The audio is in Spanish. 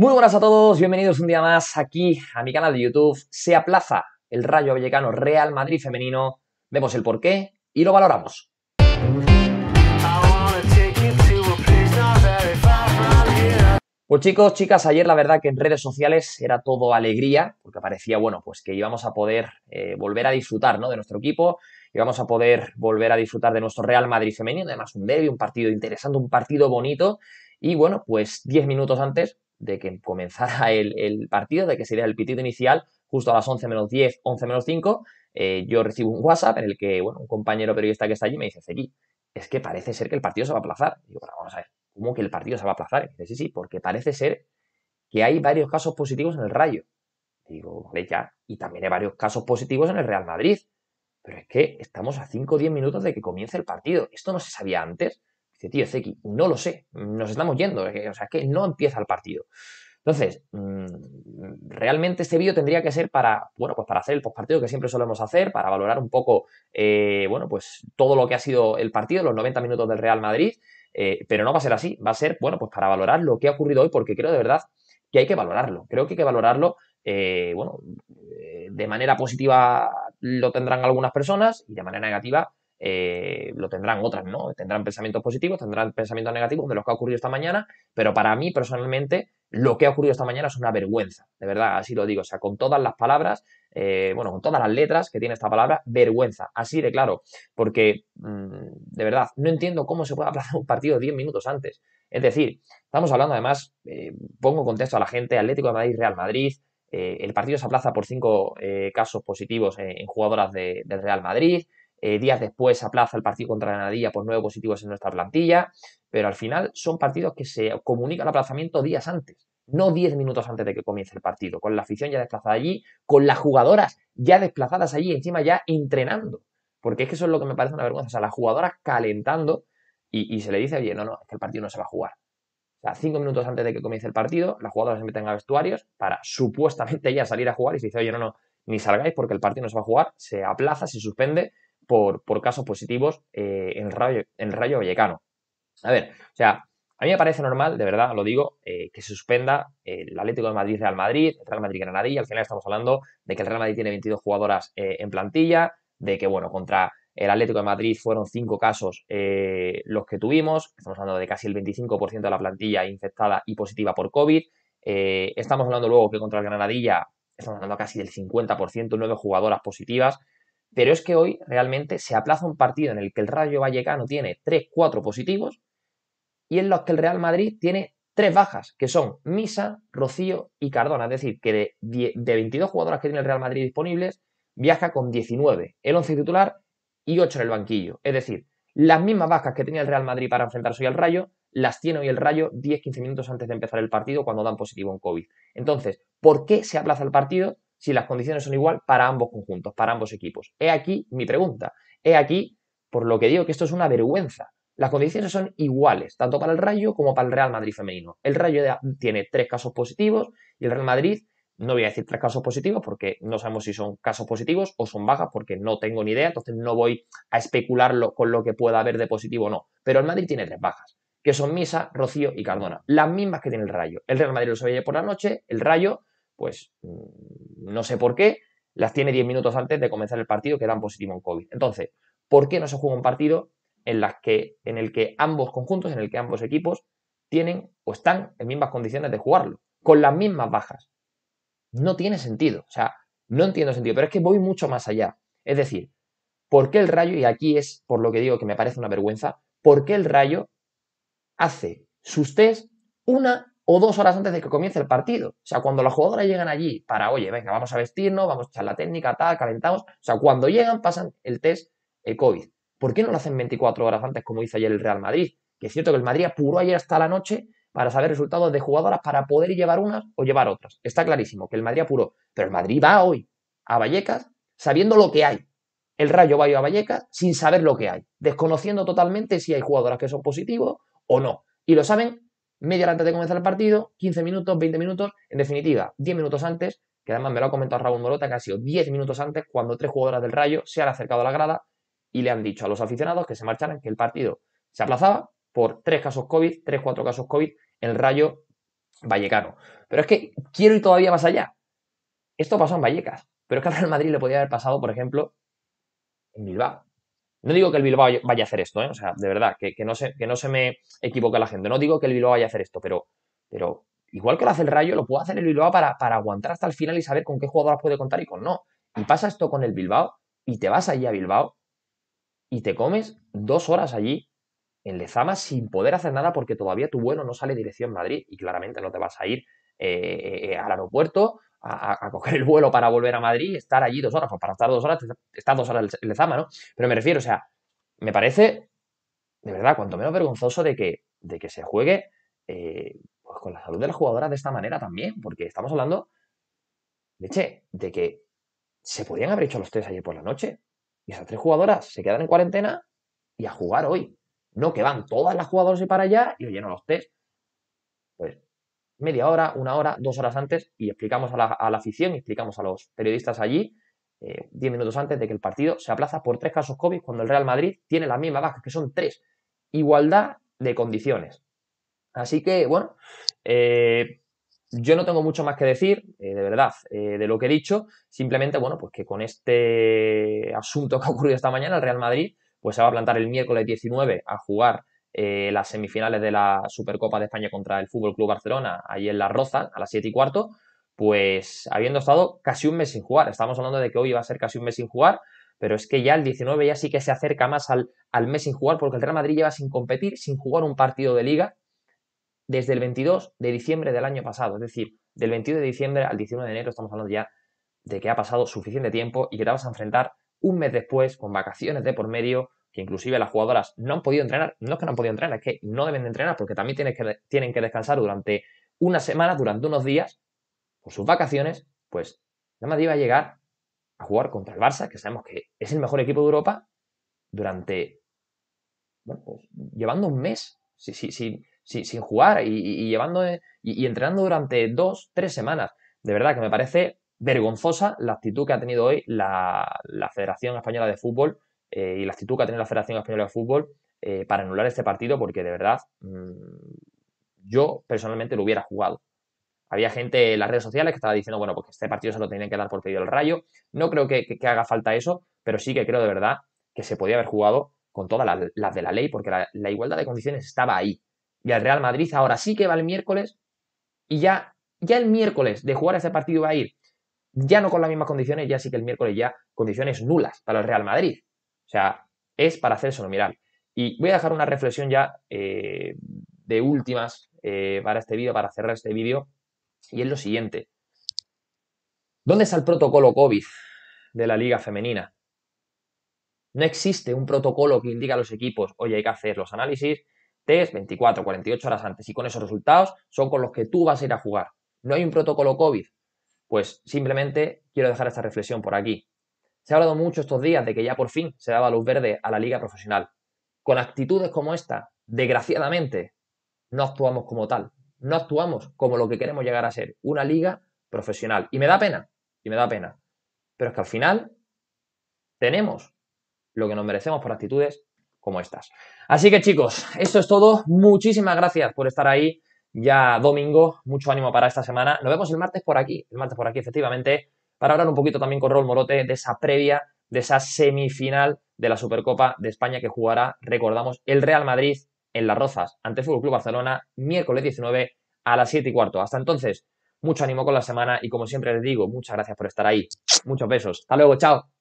Muy buenas a todos, bienvenidos un día más aquí a mi canal de YouTube. Se aplaza el Rayo Vallecano Real Madrid femenino. Vemos el porqué y lo valoramos. Pues chicos, chicas, ayer la verdad que en redes sociales era todo alegría, porque parecía, bueno, pues que íbamos a poder eh, volver a disfrutar de nuestro equipo, íbamos a poder volver a disfrutar de nuestro Real Madrid femenino, además un derby, un partido interesante, un partido bonito, y bueno, pues 10 minutos antes de que comenzara el, partido, de que se diera el pitido inicial, justo a las 11 menos 10, 11 menos 5, eh, yo recibo un WhatsApp en el que, bueno, un compañero periodista que está allí me dice, Cegui, es que parece ser que el partido se va a aplazar. Y digo, bueno, vamos a ver, ¿cómo que el partido se va a aplazar? Y dice, sí, sí, porque parece ser que hay varios casos positivos en el Rayo. digo, vale, ya, y también hay varios casos positivos en el Real Madrid. Pero es que estamos a 5 o 10 minutos de que comience el partido. Esto no se sabía antes. Dice, tío, Zeki, no lo sé, nos estamos yendo, o sea, es que no empieza el partido. Entonces, mm, realmente este vídeo tendría que ser para, bueno, pues para hacer el postpartido que siempre solemos hacer, para valorar un poco, eh, bueno, pues todo lo que ha sido el partido, los 90 minutos del Real Madrid, eh, pero no va a ser así, va a ser, bueno, pues para valorar lo que ha ocurrido hoy, porque creo de verdad que hay que valorarlo, creo que hay que valorarlo, eh, bueno, de manera positiva lo tendrán algunas personas y de manera negativa eh, lo tendrán otras, ¿no? Tendrán pensamientos positivos, tendrán pensamientos negativos de lo que ha ocurrido esta mañana, pero para mí personalmente lo que ha ocurrido esta mañana es una vergüenza, de verdad, así lo digo, o sea, con todas las palabras, eh, bueno, con todas las letras que tiene esta palabra, vergüenza, así de claro, porque mm, de verdad, no entiendo cómo se puede aplazar un partido 10 minutos antes. Es decir, estamos hablando además, eh, pongo contexto a la gente, Atlético de Madrid, Real Madrid, el partido se aplaza por cinco casos positivos en, jugadoras del Real Madrid, eh, días después aplaza el partido contra Granadilla por nueve positivos en nuestra plantilla, pero al final son partidos que se comunica el aplazamiento días antes, no diez minutos antes de que comience el partido, con la afición ya desplazada allí, con las jugadoras ya desplazadas allí, encima ya entrenando, porque es que eso es lo que me parece una vergüenza, o sea, las jugadoras calentando y, y se le dice, oye, no, no, es que el partido no se va a jugar. O sea, cinco minutos antes de que comience el partido, las jugadoras se meten a vestuarios para supuestamente ya salir a jugar y se dice, oye, no, no, ni salgáis porque el partido no se va a jugar, se aplaza, se suspende por, casos positivos eh, en, Rayo, en Rayo Vallecano. A ver, o sea, a mí me parece normal, de verdad, lo digo, eh, que se suspenda el Atlético de Madrid-Real Madrid, el Real Madrid-Granadilla. Al final estamos hablando de que el Real Madrid tiene 22 jugadoras eh, en plantilla, de que, bueno, contra el Atlético de Madrid fueron 5 casos eh, los que tuvimos. Estamos hablando de casi el 25% de la plantilla infectada y positiva por COVID. estamos hablando luego que contra el Granadilla estamos hablando casi del 50%, 9 jugadoras positivas. Pero es que hoy realmente se aplaza un partido en el que el Rayo Vallecano tiene 3-4 positivos y en los que el Real Madrid tiene tres bajas, que son Misa, Rocío y Cardona. Es decir, que de, 22 jugadoras que tiene el Real Madrid disponibles, viaja con 19, el 11 titular y 8 en el banquillo. Es decir, las mismas bajas que tenía el Real Madrid para enfrentarse hoy al Rayo, las tiene hoy el Rayo 10-15 minutos antes de empezar el partido cuando dan positivo en COVID. Entonces, ¿por qué se aplaza el partido? si las condiciones son igual para ambos conjuntos, para ambos equipos. He aquí mi pregunta. He aquí, por lo que digo, que esto es una vergüenza. Las condiciones son iguales, tanto para el Rayo como para el Real Madrid femenino. El Rayo tiene tres casos positivos y el Real Madrid, no voy a decir tres casos positivos porque no sabemos si son casos positivos o son bajas porque no tengo ni idea, entonces no voy a especularlo con lo que pueda haber de positivo o no. Pero el Madrid tiene tres bajas, que son Misa, Rocío y Cardona, las mismas que tiene el Rayo. El Real Madrid lo sabía por la noche, el Rayo pues mm, no sé por qué, las tiene 10 minutos antes de comenzar el partido que dan positivo en COVID. Entonces, ¿por qué no se juega un partido en, el que ambos conjuntos, en el que ambos equipos tienen o están en mismas condiciones de jugarlo, con las mismas bajas? No tiene sentido, o sea, no entiendo sentido, pero es que voy mucho más allá. Es decir, ¿por qué el Rayo, y aquí es por lo que digo que me parece una vergüenza, ¿por qué el Rayo hace sus test una o dos horas antes de que comience el partido. O sea, cuando las jugadoras llegan allí para, oye, venga, vamos a vestirnos, vamos a echar la técnica, tal, calentamos. O sea, cuando llegan pasan el test eh, COVID. ¿Por qué no lo hacen 24 horas antes como hizo ayer el Real Madrid? Que es cierto que el Madrid apuró ayer hasta la noche para saber resultados de jugadoras para poder llevar unas o llevar otras. Está clarísimo que el Madrid apuró. Pero el Madrid va hoy a Vallecas sabiendo lo que hay. El Rayo va a Vallecas sin saber lo que hay, desconociendo totalmente si hay jugadoras que son positivos o no. Y lo saben media hora antes de comenzar el partido, 15 minutos, 20 minutos, en definitiva, 10 minutos antes, que además me lo ha comentado Raúl Morota, que ha sido 10 minutos antes cuando tres jugadoras del Rayo se han acercado a la grada y le han dicho a los aficionados que se marcharan, que el partido se aplazaba por tres casos COVID, tres, cuatro casos COVID, en el Rayo Vallecano. Pero es que quiero ir todavía más allá. Esto pasó en Vallecas, pero es que al Real Madrid le podía haber pasado, por ejemplo, en Bilbao, no digo que el Bilbao vaya a hacer esto, ¿eh? o sea, de verdad, que, no se, que no se me equivoque la gente. No digo que el Bilbao vaya a hacer esto, pero, pero igual que lo hace el Rayo, lo puede hacer el Bilbao para, aguantar hasta el final y saber con qué jugadoras puede contar y con no. Y pasa esto con el Bilbao y te vas allí a Bilbao y te comes dos horas allí en Lezama sin poder hacer nada porque todavía tu vuelo no sale dirección Madrid y claramente no te vas a ir eh, eh, al aeropuerto a, coger el vuelo para volver a Madrid, estar allí dos horas, pues para estar dos horas, está dos horas el Lezama, ¿no? Pero me refiero, o sea, me parece, de verdad, cuanto menos vergonzoso de que, de que se juegue eh, pues con la salud de las jugadoras de esta manera también, porque estamos hablando, de, de que se podían haber hecho los tres ayer por la noche, y esas tres jugadoras se quedan en cuarentena y a jugar hoy. No que van todas las jugadoras y para allá, y oye, lleno los test Pues media hora, una hora, dos horas antes y explicamos a la, afición y explicamos a los periodistas allí, eh, diez minutos antes de que el partido se aplaza por tres casos COVID cuando el Real Madrid tiene la misma baja que son tres. Igualdad de condiciones. Así que, bueno, eh, yo no tengo mucho más que decir, eh, de verdad, de lo que he dicho. Simplemente, bueno, pues que con este asunto que ha ocurrido esta mañana, el Real Madrid pues se va a plantar el miércoles 19 a jugar eh, las semifinales de la Supercopa de España contra el Fútbol Club Barcelona, ahí en La Roza, a las 7 y cuarto, pues habiendo estado casi un mes sin jugar. Estamos hablando de que hoy va a ser casi un mes sin jugar, pero es que ya el 19 ya sí que se acerca más al, al mes sin jugar, porque el Real Madrid lleva sin competir, sin jugar un partido de liga desde el 22 de diciembre del año pasado. Es decir, del 22 de diciembre al 19 de enero estamos hablando ya de que ha pasado suficiente tiempo y que te vas a enfrentar un mes después, con vacaciones de por medio, que inclusive las jugadoras no han podido entrenar, no es que no han podido entrenar, es que no deben de entrenar porque también tienen que, tienen que descansar durante una semana, durante unos días, por sus vacaciones, pues nada más iba a llegar a jugar contra el Barça, que sabemos que es el mejor equipo de Europa, durante, bueno, pues llevando un mes sin sin jugar y, llevando, eh, entrenando durante dos, tres semanas. De verdad que me parece vergonzosa la actitud que ha tenido hoy la Federación Española de Fútbol eh, y la actitud que ha tenido la Federación Española de Fútbol eh, para anular este partido, porque de verdad mm, yo personalmente lo hubiera jugado. Había gente en las redes sociales que estaba diciendo, bueno, porque pues este partido se lo tenían que dar por pedido al Rayo. No creo que, haga falta eso, pero sí que creo de verdad que se podía haber jugado con todas las de la ley, porque la, igualdad de condiciones estaba ahí. Y el Real Madrid ahora sí que va el miércoles y ya, ya el miércoles de jugar este partido va a ir ya no con las mismas condiciones, ya sí que el miércoles ya condiciones nulas para el Real Madrid. O sea, es para no mirar. Y voy a dejar una reflexión ya eh, de últimas eh, para este vídeo, para cerrar este vídeo, y es lo siguiente. ¿Dónde está el protocolo COVID de la liga femenina? No existe un protocolo que indique a los equipos, oye, hay que hacer los análisis, test 24, 48 horas antes, y con esos resultados son con los que tú vas a ir a jugar. No hay un protocolo COVID. Pues simplemente quiero dejar esta reflexión por aquí. Se ha hablado mucho estos días de que ya por fin se daba luz verde a la liga profesional. Con actitudes como esta, desgraciadamente, no actuamos como tal. No actuamos como lo que queremos llegar a ser, una liga profesional. Y me da pena, y me da pena. Pero es que al final tenemos lo que nos merecemos por actitudes como estas. Así que chicos, esto es todo. Muchísimas gracias por estar ahí. Ya domingo, mucho ánimo para esta semana. Nos vemos el martes por aquí, el martes por aquí, efectivamente para hablar un poquito también con Rol Morote de esa previa, de esa semifinal de la Supercopa de España que jugará, recordamos, el Real Madrid en Las Rozas ante Fútbol Club Barcelona, miércoles 19 a las 7 y cuarto. Hasta entonces, mucho ánimo con la semana y como siempre les digo, muchas gracias por estar ahí. Muchos besos. Hasta luego, chao.